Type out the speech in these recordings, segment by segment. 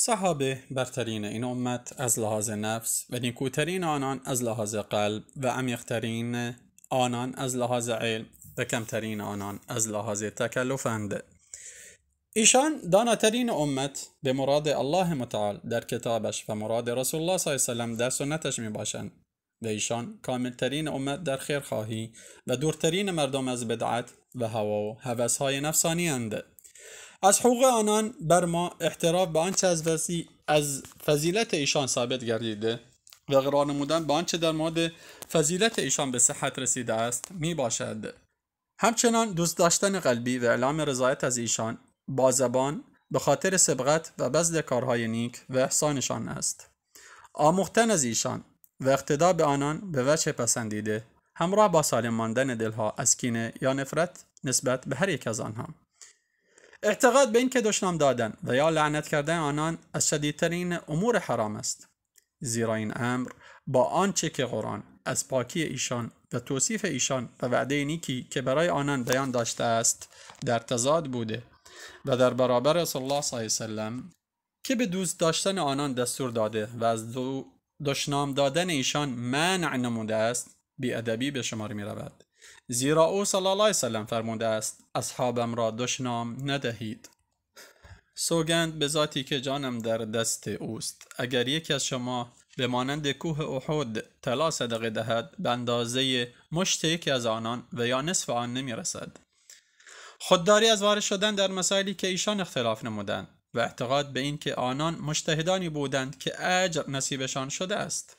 صحابه برترین این امت از لحاظ نفس و نیکوترین آنان از لحاظ قلب و عمیقترین آنان از لحاظ علم و کمترین آنان از لحاظ تکلفند ایشان داناترین امت به مراد الله متعال در کتابش و مراد رسول الله صلی الله علیه و در سنتش می باشند و ایشان کاملترین امت در خیرخواهی و دورترین مردم از بدعت و هوا و هوسهای نفسانی اند. از حقوق آنان بر ما احتراف به آنچه از, از فضیلت ایشان ثابت گردیده و قرار نمودن به آنچه در مورد فضیلت ایشان به صحت رسیده است می باشد همچنان دوست داشتن قلبی و اعلام رضایت از ایشان با زبان به خاطر سبقت و بذل کارهای نیک و احسانشان است آموختن از ایشان و اقتدا به آنان به وجه پسندیده همراه با سالم ماندن دلها از کینه یا نفرت نسبت به هر یک از آنها اعتقاد به اینکه دشنام دادن و یا لعنت کردن آنان از شدیدترین امور حرام است زیرا این امر با آنچه که قرآن از پاکی ایشان و توصیف ایشان و وعده نیکی که برای آنان بیان داشته است در تضاد بوده و در برابر رسول الله صلی الله علیه که به دوست داشتن آنان دستور داده و از دو دشنام دادن ایشان منع نموده است ادبی به شمار می رود. زیرا او صلی الله علیه وسلم فرموده است اصحابم را دشنام ندهید سوگند به ذاتی که جانم در دست اوست اگر یکی از شما به مانند کوه احد طلا صدقه دهد به اندازه مشت یکی از آنان و یا نصف آن نمی رسد خودداری از وارد شدن در مسائلی که ایشان اختلاف نمودند و اعتقاد به اینکه آنان مشتهدانی بودند که اجر نصیبشان شده است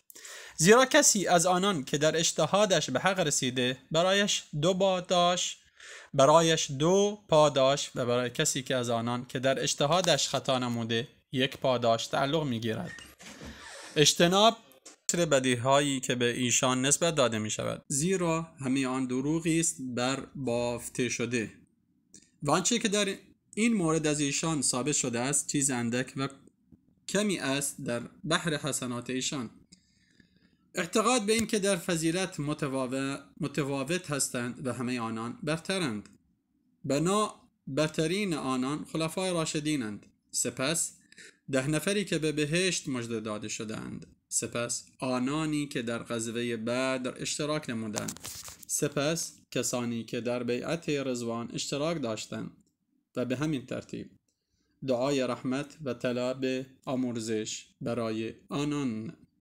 زیرا کسی از آنان که در اجتهادش به حق رسیده برایش دو پاداش برایش دو پاداش و برای کسی که از آنان که در اجتهادش خطا نموده یک پاداش تعلق میگیرد اجتناب بدی هایی که به ایشان نسبت داده می شود زیرا همه آن دروغی است بر بافته شده و آنچه که در این مورد از ایشان ثابت شده است چیز اندک و کمی است در بحر حسنات ایشان اعتقاد به اینکه در فضیلت متواوت هستند و همه آنان برترند بنا برترین آنان خلفای راشدینند سپس ده نفری که به بهشت مجد داده شدهاند سپس آنانی که در غزوه بدر اشتراک نمودند سپس کسانی که در بیعت رزوان اشتراک داشتند و به همین ترتیب دعای رحمت و طلب آمرزش برای آنان